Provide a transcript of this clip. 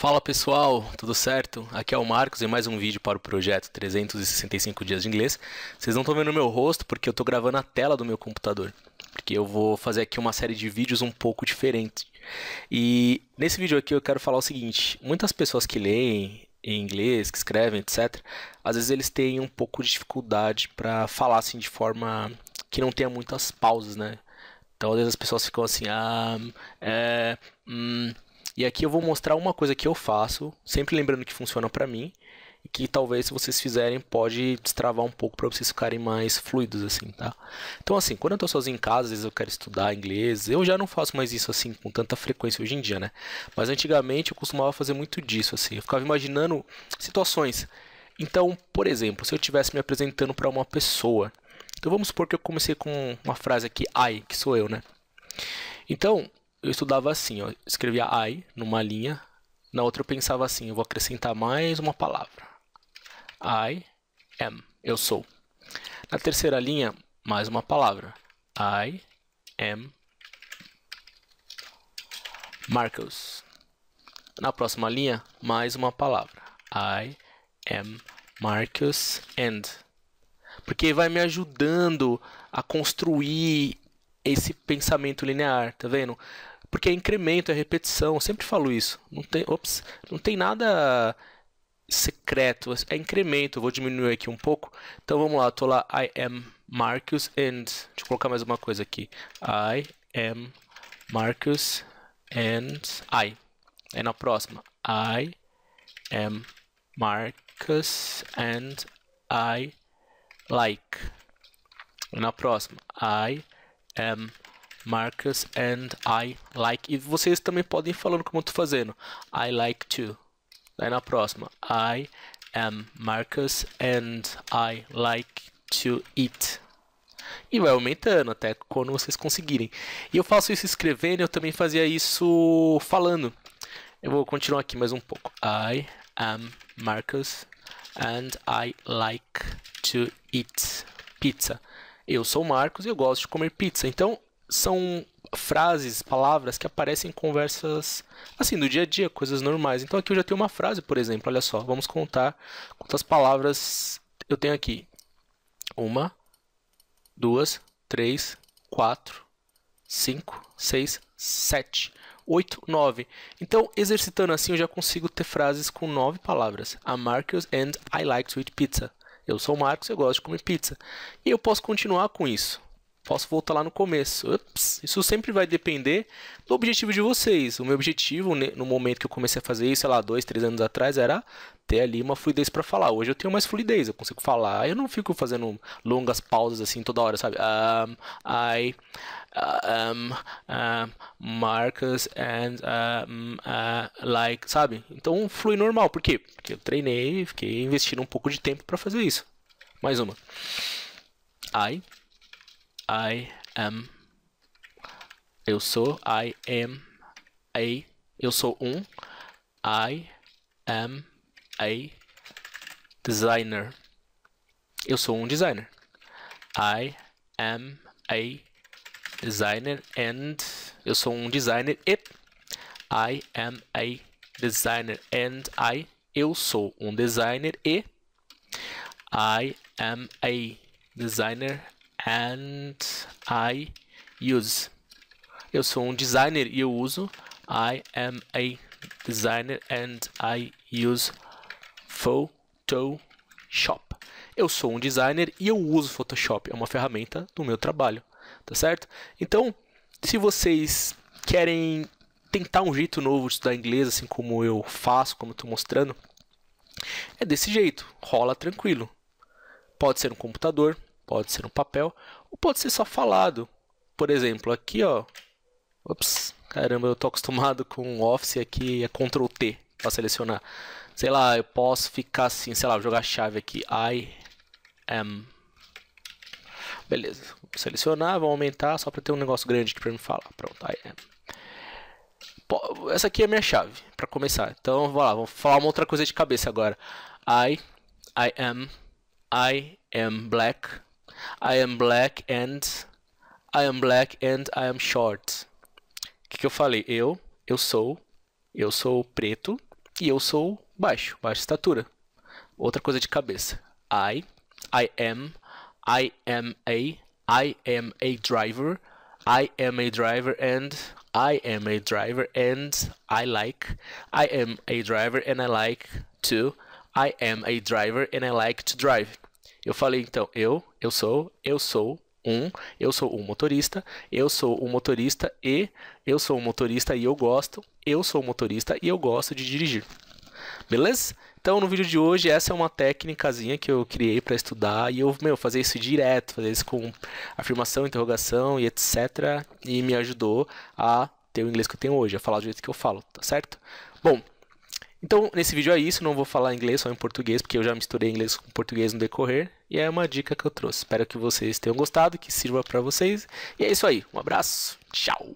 Fala pessoal, tudo certo? Aqui é o Marcos e mais um vídeo para o projeto 365 dias de inglês. Vocês não estão vendo meu rosto porque eu estou gravando a tela do meu computador, porque eu vou fazer aqui uma série de vídeos um pouco diferente. E nesse vídeo aqui eu quero falar o seguinte: muitas pessoas que leem em inglês, que escrevem, etc, às vezes eles têm um pouco de dificuldade para falar assim de forma que não tenha muitas pausas, né? Então às vezes as pessoas ficam assim, ah, é, hum, e aqui eu vou mostrar uma coisa que eu faço, sempre lembrando que funciona para mim, e que talvez se vocês fizerem pode destravar um pouco para vocês ficarem mais fluidos assim, tá? Então assim, quando eu estou sozinho em casa, às vezes eu quero estudar inglês, eu já não faço mais isso assim com tanta frequência hoje em dia, né? Mas antigamente eu costumava fazer muito disso assim, eu ficava imaginando situações. Então, por exemplo, se eu estivesse me apresentando para uma pessoa, então vamos supor que eu comecei com uma frase aqui, I, que sou eu, né? Então, eu estudava assim, ó, escrevia I numa linha, na outra eu pensava assim, eu vou acrescentar mais uma palavra. I am, eu sou. Na terceira linha, mais uma palavra. I am Marcos. Na próxima linha, mais uma palavra. I am Marcus and. Porque vai me ajudando a construir esse pensamento linear, tá vendo? Porque é incremento, é repetição, eu sempre falo isso. Não tem, ops, não tem nada secreto, é incremento. Eu vou diminuir aqui um pouco. Então vamos lá, tô lá I am Marcus and deixa eu colocar mais uma coisa aqui. I am Marcus and I. É na próxima. I am Marcus and I like. É na próxima. I am Marcus and I like. E vocês também podem ir falando como eu estou fazendo. I like to. Aí na próxima. I am Marcus and I like to eat. E vai aumentando até quando vocês conseguirem. E eu faço isso escrevendo, eu também fazia isso falando. Eu vou continuar aqui mais um pouco. I am Marcus and I like to eat pizza. Eu sou o Marcos e eu gosto de comer pizza. Então, são frases, palavras que aparecem em conversas assim do dia a dia, coisas normais. Então aqui eu já tenho uma frase, por exemplo, olha só, vamos contar quantas palavras eu tenho aqui. Uma, duas, três, quatro, cinco, seis, sete, oito, nove. Então, exercitando assim, eu já consigo ter frases com nove palavras. I'm Marcus and I like sweet pizza. Eu sou o Marcos, eu gosto de comer pizza. E eu posso continuar com isso posso voltar lá no começo. Ups, isso sempre vai depender do objetivo de vocês. O meu objetivo no momento que eu comecei a fazer isso, sei lá, dois, três anos atrás, era ter ali uma fluidez para falar. Hoje eu tenho mais fluidez, eu consigo falar. Eu não fico fazendo longas pausas assim toda hora, sabe? Um, I, um, um, Marcus and um, uh, like, sabe? Então flui normal. Por quê? Porque eu treinei, fiquei investindo um pouco de tempo para fazer isso. Mais uma. I I am. Eu sou. I am a. Eu sou um. I am a designer. Eu sou um designer. I am a designer and eu sou um designer e I am a designer and I eu sou um designer e I am a designer and I use. Eu sou um designer e eu uso. I am a designer and I use Photoshop. Eu sou um designer e eu uso Photoshop. É uma ferramenta do meu trabalho, tá certo? Então, se vocês querem tentar um jeito novo de estudar inglês, assim como eu faço, como estou mostrando, é desse jeito, rola tranquilo. Pode ser no computador, pode ser no papel ou pode ser só falado. Por exemplo, aqui ó, ops, caramba, eu tô acostumado com o Office aqui, é Ctrl T para selecionar. Sei lá, eu posso ficar assim, sei lá, vou jogar a chave aqui, I am. Beleza, vou selecionar, vou aumentar só para ter um negócio grande aqui para me falar. Pronto, I am essa aqui é a minha chave para começar. Então, vamos lá, vamos falar uma outra coisa de cabeça agora. I I am I am black. I am black and I am black and I am short. O que, que eu falei? Eu, eu sou, eu sou preto e eu sou baixo, baixa estatura. Outra coisa de cabeça. I, I am, I am a, I am a driver, I am a driver and I am a driver and I like, I am a driver and I like to, I am a driver and I like to drive. Eu falei, então, eu, eu sou, eu sou um, eu sou um motorista, eu sou um motorista e eu sou um motorista e eu gosto, eu sou um motorista e eu gosto de dirigir. Beleza? Então, no vídeo de hoje, essa é uma técnicazinha que eu criei para estudar e eu, meu, fazer isso direto, fazer isso com afirmação, interrogação e etc. E me ajudou a ter o inglês que eu tenho hoje, a falar do jeito que eu falo, tá certo? Bom, então, nesse vídeo é isso, não vou falar inglês, só em português, porque eu já misturei inglês com português no decorrer, e é uma dica que eu trouxe. Espero que vocês tenham gostado, que sirva para vocês. E é isso aí, um abraço, tchau!